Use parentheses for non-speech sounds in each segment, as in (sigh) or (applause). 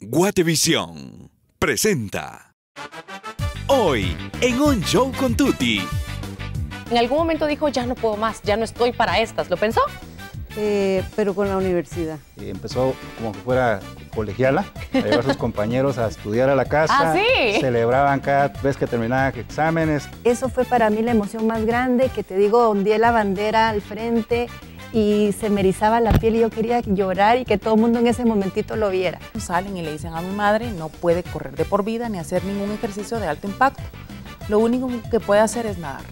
Guatevisión presenta. Hoy, en un show con Tuti. En algún momento dijo, ya no puedo más, ya no estoy para estas. ¿Lo pensó? Eh, pero con la universidad. Y empezó como que fuera colegiala, a llevar a sus (laughs) compañeros a estudiar a la casa. ¿Ah, Celebraban cada vez que terminaban exámenes. Eso fue para mí la emoción más grande, que te digo, ondeé la bandera al frente, y se me erizaba la piel y yo quería llorar y que todo el mundo en ese momentito lo viera. Salen y le dicen a mi madre, no puede correr de por vida ni hacer ningún ejercicio de alto impacto. Lo único que puede hacer es nadar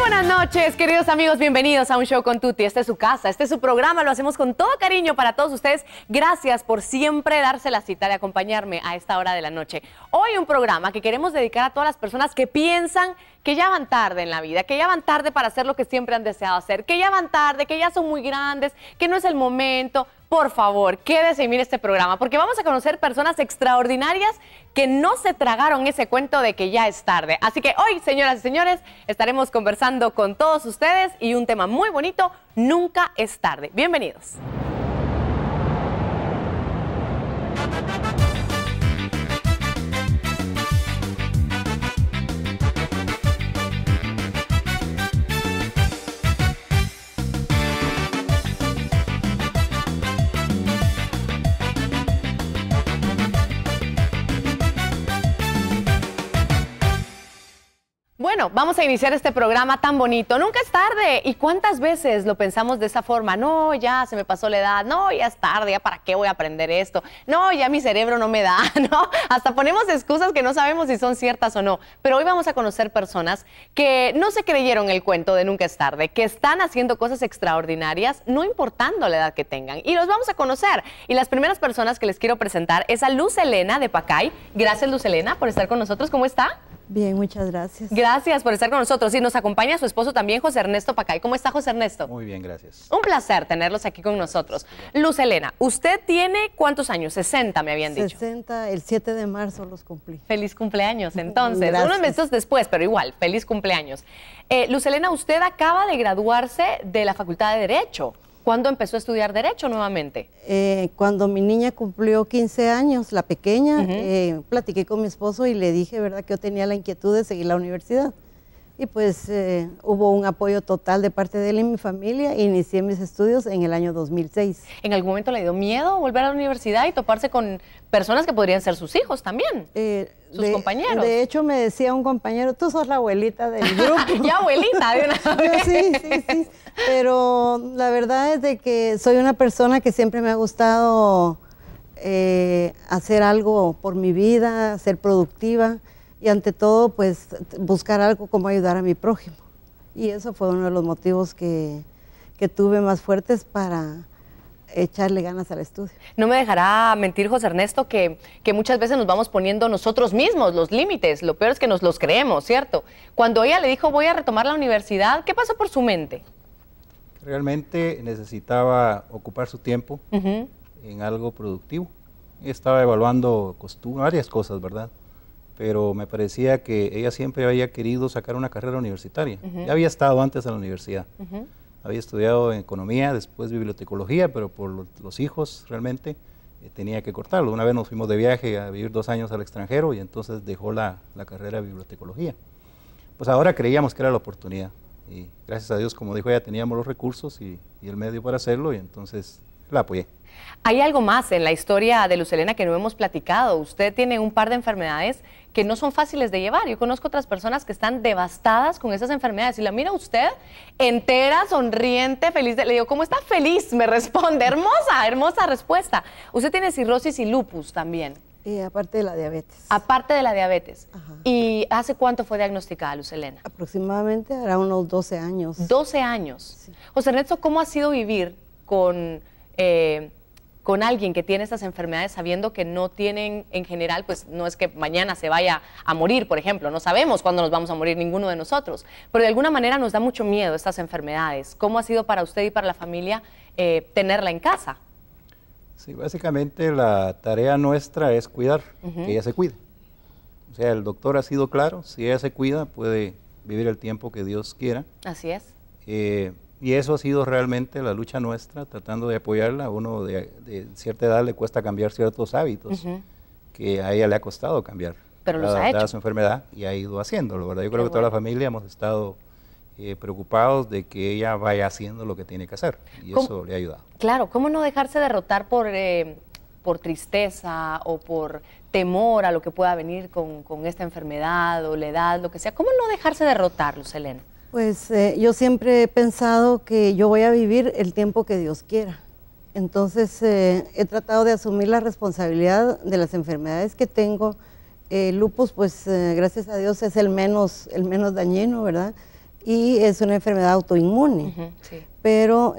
buenas noches, queridos amigos. Bienvenidos a un show con Tuti. Esta es su casa, este es su programa. Lo hacemos con todo cariño para todos ustedes. Gracias por siempre darse la cita de acompañarme a esta hora de la noche. Hoy un programa que queremos dedicar a todas las personas que piensan que ya van tarde en la vida, que ya van tarde para hacer lo que siempre han deseado hacer, que ya van tarde, que ya son muy grandes, que no es el momento por favor, quédese y este programa, porque vamos a conocer personas extraordinarias que no se tragaron ese cuento de que ya es tarde. Así que hoy, señoras y señores, estaremos conversando con todos ustedes y un tema muy bonito, nunca es tarde. Bienvenidos. bueno, vamos a iniciar este programa tan bonito. Nunca es tarde. ¿Y cuántas veces lo pensamos de esa forma? No, ya se me pasó la edad. No, ya es tarde. ¿Ya para qué voy a aprender esto? No, ya mi cerebro no me da. (laughs) No, hasta ponemos excusas que no sabemos si son ciertas o no. Pero hoy vamos a conocer personas que no se creyeron el cuento de nunca es tarde, que están haciendo cosas extraordinarias, no importando la edad que tengan. Y los vamos a conocer. Y las primeras personas que les quiero presentar es a Luz Elena de Pacay. Gracias, Luz Elena, por estar con nosotros. ¿Cómo está? Bien, muchas gracias. Gracias por estar con nosotros. Y nos acompaña su esposo también, José Ernesto Pacay. ¿Cómo está, José Ernesto? Muy bien, gracias. Un placer tenerlos aquí con nosotros. Luz Elena, ¿usted tiene cuántos años? 60, me habían dicho. 60, el 7 de marzo los cumplí. Feliz cumpleaños, entonces. Unos meses después, pero igual, feliz cumpleaños. Eh, Luz Elena, usted acaba de graduarse de la Facultad de Derecho. ¿Cuándo empezó a estudiar Derecho nuevamente? Eh, cuando mi niña cumplió 15 años, la pequeña, eh, platiqué con mi esposo y le dije, ¿verdad?, que yo tenía la inquietud de seguir la universidad y pues eh, hubo un apoyo total de parte de él y mi familia. Inicié mis estudios en el año 2006. ¿En algún momento le dio miedo volver a la universidad y toparse con personas que podrían ser sus hijos también? Eh, sus compañeros. De hecho, me decía un compañero, tú sos la abuelita del (laughs) grupo. ya abuelita de una vez. (laughs) sí, sí, sí. Pero la verdad es de que soy una persona que siempre me ha gustado eh, hacer algo por mi vida, ser productiva y ante todo, pues buscar algo como ayudar a mi prójimo. Y eso fue uno de los motivos que, que tuve más fuertes para, echarle ganas al estudio. No me dejará mentir, José Ernesto, que, que, muchas veces nos vamos poniendo nosotros mismos los límites. Lo peor es que nos los creemos, ¿cierto? Cuando ella le dijo voy a retomar la universidad, ¿qué pasó por su mente? Realmente necesitaba ocupar su tiempo en algo productivo. Estaba evaluando varias cosas, ¿verdad? pero me parecía que ella siempre había querido sacar una carrera universitaria. Ya había estado antes en la universidad. Había estudiado economía, después bibliotecología, pero por los hijos realmente eh, tenía que cortarlo. Una vez nos fuimos de viaje a vivir dos años al extranjero y entonces dejó la, carrera de bibliotecología. Pues ahora creíamos que era la oportunidad. Y gracias a Dios, como dijo ella, teníamos los recursos y el medio para hacerlo y entonces la apoyé. Hay algo más en la historia de Lucelena que no hemos platicado. Usted tiene un par de enfermedades que no son fáciles de llevar. Yo conozco otras personas que están devastadas con esas enfermedades. Y la mira usted entera, sonriente, feliz. le digo, ¿cómo está feliz? Me (laughs) responde. Hermosa, hermosa respuesta. Usted tiene cirrosis y lupus también. Y aparte de la diabetes. Aparte de la diabetes. ¿Y hace cuánto fue diagnosticada Lucelena? Aproximadamente hará unos 12 años. 12 años. José Ernesto, ¿cómo ha sido vivir con... Eh, con alguien que tiene estas enfermedades sabiendo que no tienen en general, pues no es que mañana se vaya a morir, por ejemplo, no sabemos cuándo nos vamos a morir ninguno de nosotros, pero de alguna manera nos da mucho miedo estas enfermedades. ¿Cómo ha sido para usted y para la familia eh, tenerla en casa? Sí, básicamente la tarea nuestra es cuidar, que ella se cuide. O sea, el doctor ha sido claro, si ella se cuida puede vivir el tiempo que Dios quiera. Así es. Eh, y eso ha sido realmente la lucha nuestra, tratando de apoyarla. A uno de, cierta edad le cuesta cambiar ciertos hábitos que a ella le ha costado cambiar. Pero los ha hecho. su enfermedad y ha ido haciéndolo, ¿verdad? Yo creo que toda la familia hemos estado eh, preocupados de que ella vaya haciendo lo que tiene que hacer y eso le ha ayudado. Claro, ¿cómo no dejarse derrotar por, eh, por tristeza o por temor a lo que pueda venir con, con esta enfermedad o la edad, lo que sea? ¿Cómo no dejarse derrotar, Luz Elena? Pues eh, yo siempre he pensado que yo voy a vivir el tiempo que Dios quiera. Entonces eh, he tratado de asumir la responsabilidad de las enfermedades que tengo. El eh, lupus, pues gracias a Dios es el menos, el menos dañino, ¿verdad? Y es una enfermedad autoinmune. Pero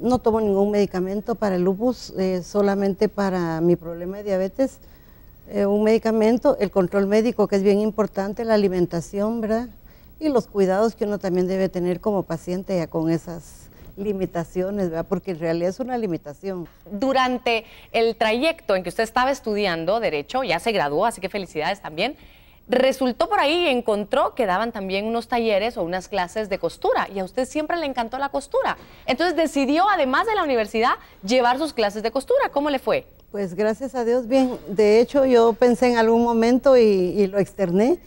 no tomo ningún medicamento para el lupus, solamente para mi problema de diabetes. un medicamento, el control médico, que es bien importante, la alimentación, ¿verdad? y los cuidados que uno también debe tener como paciente ya con esas limitaciones, ¿verdad? porque en realidad es una limitación. Durante el trayecto en que usted estaba estudiando derecho, ya se graduó, así que felicidades también, resultó por ahí y encontró que daban también unos talleres o unas clases de costura y a usted siempre le encantó la costura. Entonces decidió, además de la universidad, llevar sus clases de costura. ¿Cómo le fue? Pues gracias a Dios, bien. De hecho, yo pensé en algún momento y, y lo externé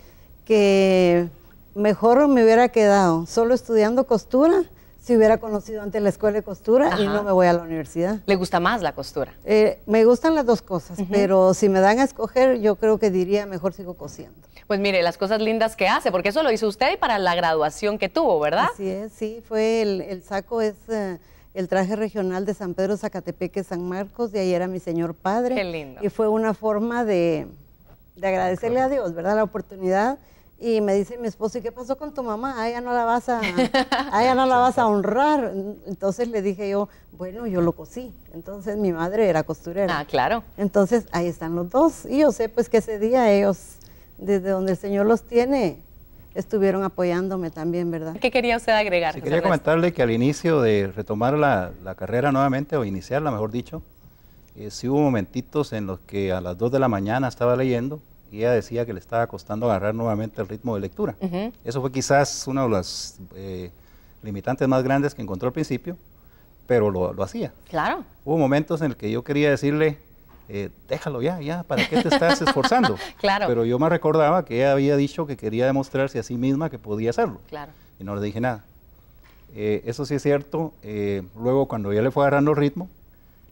que mejor me hubiera quedado solo estudiando costura si hubiera conocido antes la escuela de costura y no me voy a la universidad. ¿Le gusta más la costura? Eh, me gustan las dos cosas, pero si me dan a escoger, yo creo que diría mejor sigo cosiendo. Pues mire, las cosas lindas que hace, porque eso lo hizo usted para la graduación que tuvo, ¿verdad? Sí sí, fue el, saco es... Eh, el traje regional de San Pedro Zacatepeque San Marcos, de ahí era mi señor padre. Qué lindo. Y fue una forma de, de agradecerle a Dios, ¿verdad? La oportunidad y me dice mi esposo, ¿y qué pasó con tu mamá? Ah, a ella no la vas a, (laughs) ah, no la vas a honrar. Entonces le dije yo, bueno, yo lo cosí. Entonces mi madre era costurera. Ah, claro. Entonces ahí están los dos. Y yo sé pues que ese día ellos, desde donde el Señor los tiene, estuvieron apoyándome también, ¿verdad? ¿Qué quería usted agregar? Sí, quería comentarle que al inicio de retomar la, la carrera nuevamente, o iniciarla, mejor dicho, eh, sí hubo momentitos en los que a las 2 de la mañana estaba leyendo ella decía que le estaba costando agarrar nuevamente el ritmo de lectura. Eso fue quizás una de las eh, limitantes más grandes que encontró al principio, pero lo, hacía. Claro. Hubo momentos en los que yo quería decirle, eh, déjalo ya, ya, ¿para qué te estás esforzando? (laughs) claro. Pero yo me recordaba que ella había dicho que quería demostrarse a sí misma que podía hacerlo. Claro. Y no le dije nada. Eh, eso sí es cierto. luego, cuando ella le fue agarrando el ritmo,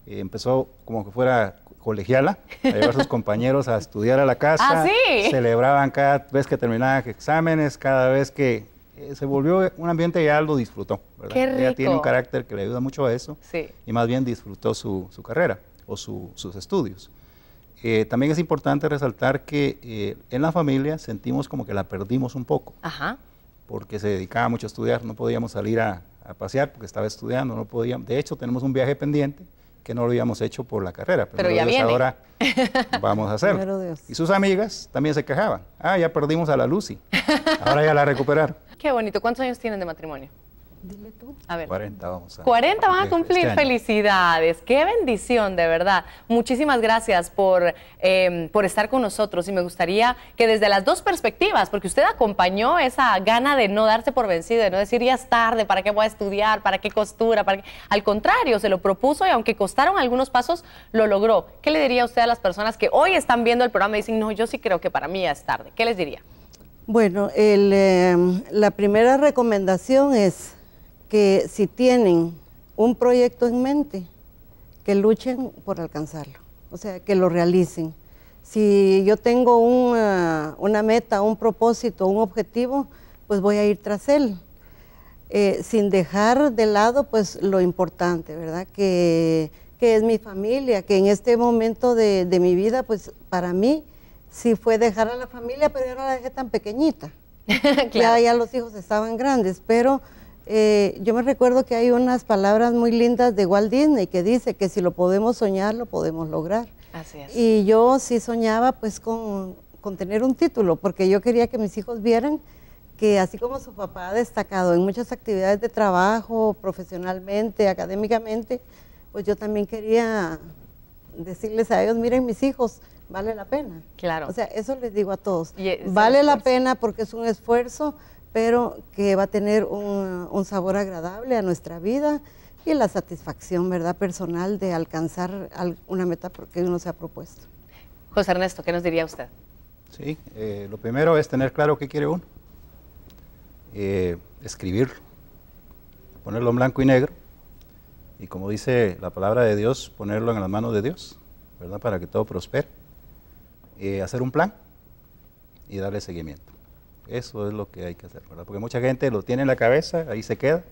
empezó como que fuera colegiala, a llevar a sus (laughs) compañeros a estudiar a la casa. Ah, celebraban cada vez que terminaban exámenes, cada vez que eh, se volvió un ambiente y ya lo disfrutó. Ella tiene un carácter que le ayuda mucho a eso y más bien disfrutó su, carrera o sus estudios. Eh, también es importante resaltar que eh, en la familia sentimos como que la perdimos un poco, Ajá. porque se dedicaba mucho a estudiar, no podíamos salir a, a pasear porque estaba estudiando, no podíamos. De hecho, tenemos un viaje pendiente que no lo habíamos hecho por la carrera. Pues, Pero, ya ahora (laughs) vamos a hacerlo. Y sus amigas también se quejaban. Ah, ya perdimos a la Lucy. Ahora ya la recuperaron. Qué bonito. ¿Cuántos años tienen de matrimonio? tú. A ver. 40 vamos a 40 van a cumplir. Este Felicidades. Qué bendición, de verdad. Muchísimas gracias em, por, estar con nosotros. Y me gustaría que desde las dos perspectivas, porque usted acompañó esa gana de no darse por vencido, de no decir ya es tarde, ¿para qué voy a estudiar? ¿Para qué costura? ¿Para Al contrario, se lo propuso y aunque costaron algunos pasos, lo logró. ¿Qué le diría usted a las personas que hoy están viendo el programa y dicen, no, yo sí creo que para mí ya es tarde? ¿Qué les diría? Bueno, em, la primera recomendación es que si tienen un proyecto en mente, que luchen por alcanzarlo, o sea, que lo realicen. Si yo tengo una, ah, una meta, un propósito, un objetivo, pues voy a ir tras él, eh, sin dejar de lado pues lo importante, ¿verdad? Que, que es mi familia, que en este momento de, de, mi vida, pues para mí si fue dejar a la familia, pero yo no la dejé tan pequeñita. (laughs) ya, ya los hijos estaban grandes, pero eh, yo me recuerdo que hay unas palabras muy lindas de Walt Disney que dice que si lo podemos soñar, lo podemos lograr. Así es. Y yo sí soñaba pues con, con tener un título, porque yo quería que mis hijos vieran que así como su papá ha destacado en muchas actividades de trabajo, profesionalmente, académicamente, pues yo también quería decirles a ellos, miren mis hijos, vale la pena. Claro. O sea, eso les digo a todos. vale la pena porque es un esfuerzo, pero que va a tener un, sabor agradable a nuestra vida y la satisfacción, ¿verdad?, personal de alcanzar una meta que uno se ha propuesto. José Ernesto, ¿qué nos diría usted? Sí, eh, lo primero es tener claro qué quiere uno, eh, escribirlo, ponerlo en blanco y negro, y como dice la palabra de Dios, ponerlo en las manos de Dios, ¿verdad?, para que todo prospere, eh, hacer un plan y darle seguimiento. Eso es lo que hay que hacer, ¿verdad? Porque mucha gente lo tiene en la cabeza, ahí se queda,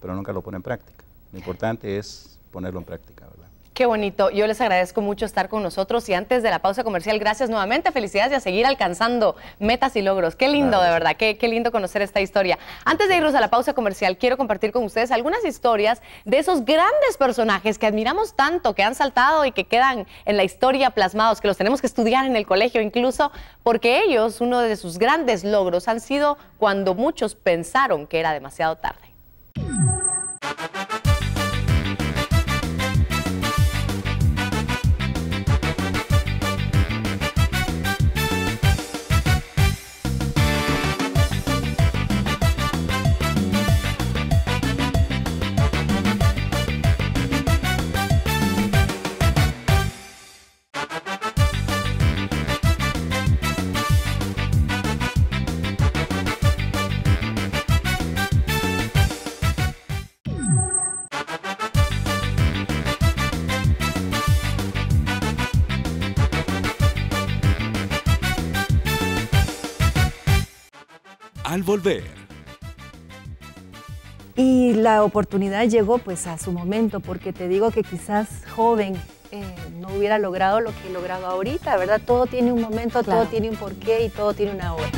pero nunca lo pone en práctica. Lo importante es ponerlo en práctica, ¿verdad? Qué bonito. Yo les agradezco mucho estar con nosotros y antes de la pausa comercial, gracias nuevamente, felicidades y a seguir alcanzando metas y logros. Qué lindo, de verdad, qué, lindo conocer esta historia. Antes de irnos a la pausa comercial, quiero compartir con ustedes algunas historias de esos grandes personajes que admiramos tanto, que han saltado y que quedan en la historia plasmados, que los tenemos que estudiar en el colegio incluso, porque ellos, uno de sus grandes logros han sido cuando muchos pensaron que era demasiado tarde. al volver. Y la oportunidad llegó pues a su momento, porque te digo que quizás joven eh, no hubiera logrado lo que he logrado ahorita, ¿verdad? Todo tiene un momento, todo tiene un porqué y todo tiene una hora.